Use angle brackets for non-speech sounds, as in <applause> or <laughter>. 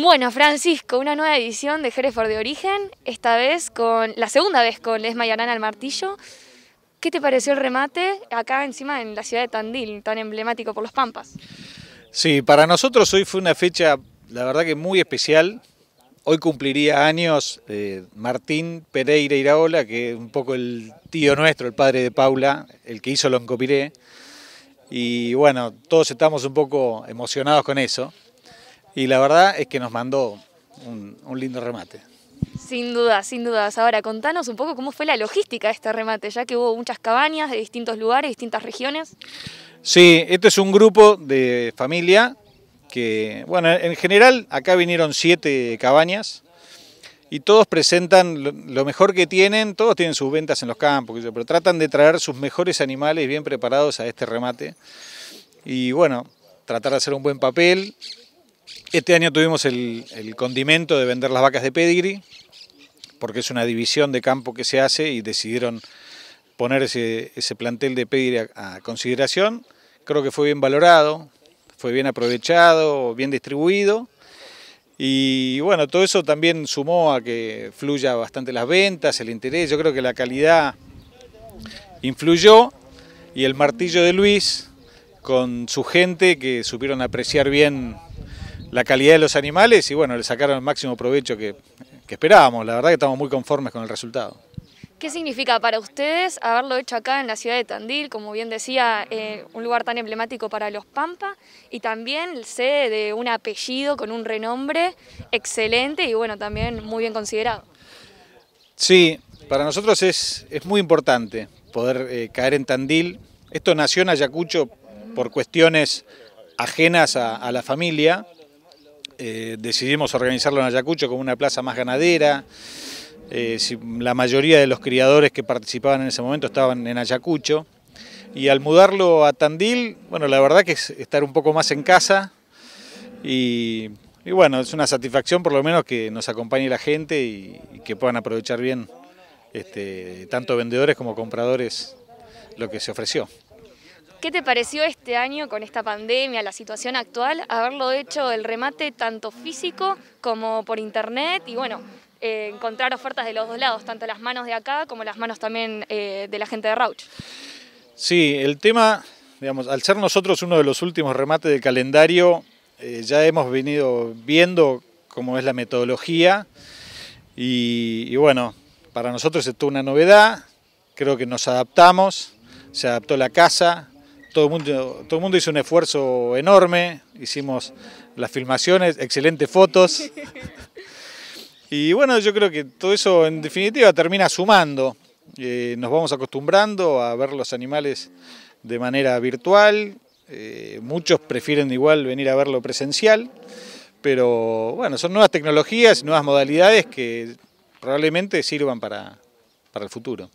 Bueno, Francisco, una nueva edición de Hereford de Origen, esta vez con la segunda vez con Les y al martillo. ¿Qué te pareció el remate acá encima en la ciudad de Tandil, tan emblemático por los Pampas? Sí, para nosotros hoy fue una fecha, la verdad que muy especial. Hoy cumpliría años eh, Martín Pereira Iraola, que es un poco el tío nuestro, el padre de Paula, el que hizo Loncopiré. Y bueno, todos estamos un poco emocionados con eso. Y la verdad es que nos mandó un, lindo remate. Sin duda, sin dudas. Ahora, contanos un poco cómo fue la logística de este remate, ya que hubo muchas cabañas de distintos lugares, distintas regiones. Sí, este es un grupo de familia que, bueno, en general acá vinieron siete cabañas y todos presentan lo mejor que tienen, todos tienen sus ventas en los campos, pero tratan de traer sus mejores animales bien preparados a este remate. Y bueno, tratar de hacer un buen papel este año tuvimos el, condimento de vender las vacas de pedigree, porque es una división de campo que se hace y decidieron poner ese, plantel de pedigree a, consideración. Creo que fue bien valorado, fue bien aprovechado, bien distribuido. Y bueno, todo eso también sumó a que fluya bastante las ventas, el interés. Yo creo que la calidad influyó y el martillo de Luis con su gente que supieron apreciar bien la calidad de los animales y bueno, le sacaron el máximo provecho que, esperábamos. La verdad que estamos muy conformes con el resultado. ¿Qué significa para ustedes haberlo hecho acá en la ciudad de Tandil, como bien decía, eh, un lugar tan emblemático para los Pampas y también sede de un apellido con un renombre excelente y bueno, también muy bien considerado? Sí, para nosotros es, es muy importante poder eh, caer en Tandil. Esto nació en Ayacucho por cuestiones ajenas a la familia, eh, decidimos organizarlo en Ayacucho como una plaza más ganadera. Eh, la mayoría de los criadores que participaban en ese momento estaban en Ayacucho. Y al mudarlo a Tandil, bueno, la verdad que es estar un poco más en casa. Y, bueno, es una satisfacción por lo menos que nos acompañe la gente y, que puedan aprovechar bien este, tanto vendedores como compradores lo que se ofreció. ¿Qué te pareció este año con esta pandemia, la situación actual, haberlo hecho el remate tanto físico como por internet y bueno, eh, encontrar ofertas de los dos lados, tanto las manos de acá como las manos también eh, de la gente de Rauch? Sí, el tema, digamos, al ser nosotros uno de los últimos remates del calendario, eh, ya hemos venido viendo cómo es la metodología y, y bueno, para nosotros es toda una novedad, creo que nos adaptamos, se adaptó la casa, todo el mundo, hizo un esfuerzo enorme, hicimos las filmaciones, excelentes fotos. <laughs> Y bueno, yo creo que todo eso en definitiva termina sumando. Eh, nos vamos acostumbrando a ver los animales de manera virtual. Eh, muchos prefieren igual venir a verlo presencial. Pero bueno, son nuevas tecnologías, nuevas modalidades que probablemente sirvan para el futuro.